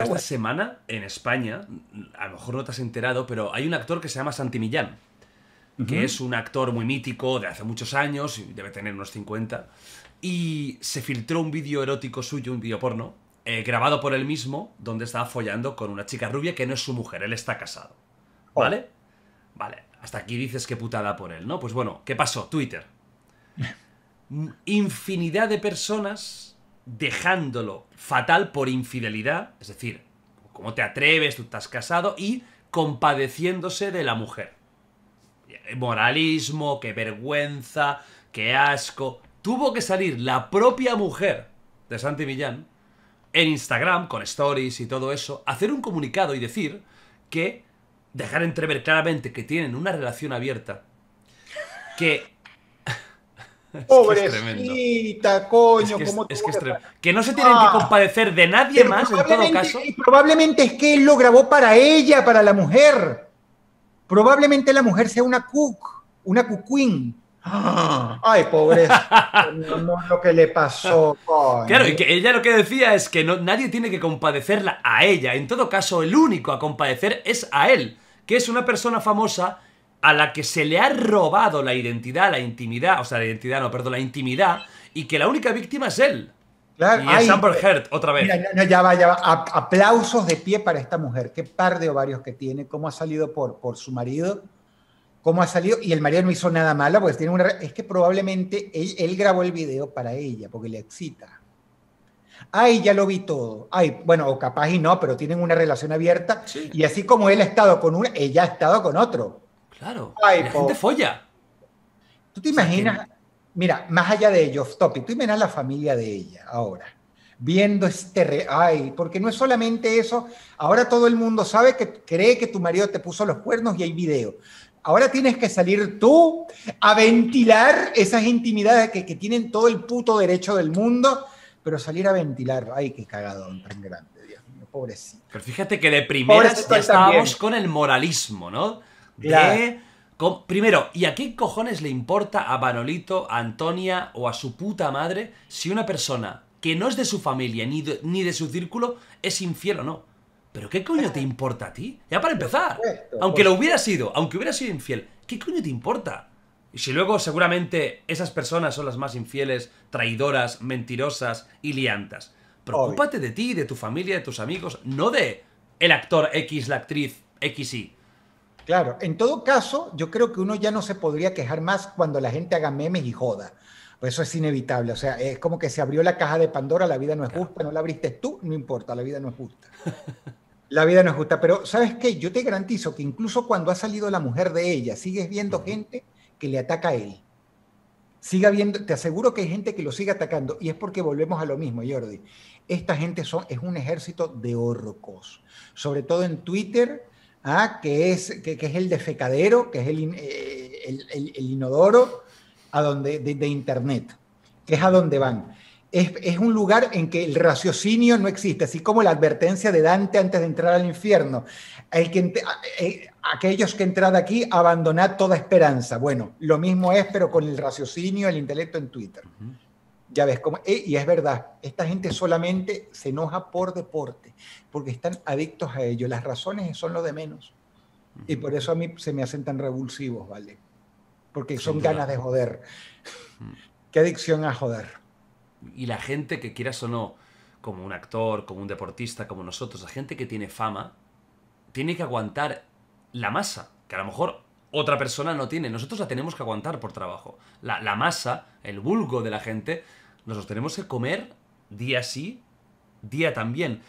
Esta semana en España, a lo mejor no te has enterado, pero hay un actor que se llama Santi que es un actor muy mítico de hace muchos años, debe tener unos 50, y se filtró un vídeo erótico suyo, un vídeo porno, eh, grabado por él mismo, donde estaba follando con una chica rubia que no es su mujer, él está casado. Oh. ¿Vale? Vale, hasta aquí dices que putada por él, ¿no? Pues bueno, ¿qué pasó? Twitter. Infinidad de personas dejándolo fatal por infidelidad, es decir, ¿cómo te atreves? Tú estás casado y compadeciéndose de la mujer. Moralismo, qué vergüenza, qué asco. Tuvo que salir la propia mujer de Santi Millán en Instagram, con stories y todo eso, hacer un comunicado y decir que dejar entrever claramente que tienen una relación abierta, que Pobrecita, coño, es que, es, que, no se tienen que ah. compadecer de nadie más en todo caso. probablemente es que él lo grabó para ella, para la mujer. Probablemente la mujer sea una cook, una cook Ay, pobre, no, lo que le pasó. Claro, y que ella lo que decía es que no, nadie tiene que compadecerla a ella. En todo caso, el único a compadecer es a él, que es una persona famosa a la que se le ha robado la identidad, la intimidad, o sea, la identidad, no, perdón, la intimidad, y que la única víctima es él. y es Amber eh, Heard, otra vez. ya va, ya va. aplausos de pie para esta mujer. Qué par de ovarios que tiene, cómo ha salido por, por su marido, cómo ha salido. Y el marido no hizo nada malo, pues tiene una. Es que probablemente él, grabó el video para ella, porque le excita. Ay, ya lo vi todo. Ay, bueno, o capaz y no, pero tienen una relación abierta. Y así como él ha estado con una, ella ha estado con otro. Claro. Ay, la gente folla. Tú te imaginas, mira, más allá de ellos, Topi, y tú imaginas la familia de ella ahora, viendo este. Ay, porque no es solamente eso. Ahora todo el mundo sabe que cree que tu marido te puso los cuernos y hay video. Ahora tienes que salir tú a ventilar esas intimidades que, tienen todo el puto derecho del mundo, pero salir a ventilar. Ay, qué cagadón tan grande, Dios mío, pobrecito. Pero fíjate que de primeras estamos estábamos con el moralismo, ¿no? primero, ¿y a qué cojones le importa a Manolito, a Antonia o a su puta madre si una persona que no es de su familia ni de, su círculo es infiel o no? ¿Pero qué coño te importa a ti? Ya para empezar. Aunque lo hubiera sido, aunque hubiera sido infiel, ¿qué coño te importa? Y si luego seguramente esas personas son las más infieles, traidoras, mentirosas y liantas. Preocúpate de ti, de tu familia, de tus amigos, no de el actor X, la actriz XY. Claro, en todo caso, yo creo que uno ya no se podría quejar más cuando la gente haga memes y joda. Pues eso es inevitable, o sea, es como que se abrió la caja de Pandora, la vida no es justa, no la abriste tú, no importa, la vida no es justa. La vida no es justa, pero ¿sabes qué? Yo te garantizo que incluso cuando ha salido la mujer de ella, sigues viendo gente que le ataca a él. Siga viendo, te aseguro que hay gente que lo sigue atacando y es porque volvemos a lo mismo, Jordi. Esta gente es un ejército de orcos, sobre todo en Twitter, Ah, que, es, que, es el defecadero, que es el, eh, el, inodoro a donde, de, Internet, que es a donde van. Es, un lugar en que el raciocinio no existe, así como la advertencia de Dante antes de entrar al infierno. Eh, aquellos que entran aquí, abandonad toda esperanza. Bueno, lo mismo es, pero con el raciocinio, el intelecto en Twitter. Ya ves cómo, eh, y es verdad, esta gente solamente se enoja por deporte, porque están adictos a ello. Las razones son lo de menos. Y por eso a mí se me hacen tan revulsivos, ¿vale? Porque son ganas de joder. Qué adicción a joder. Y la gente que quieras o no, como un actor, como un deportista, como nosotros, la gente que tiene fama, tiene que aguantar la masa, que a lo mejor otra persona no tiene. Nosotros la tenemos que aguantar por trabajo. La, masa, el vulgo de la gente, nos tenemos que comer día sí, día también.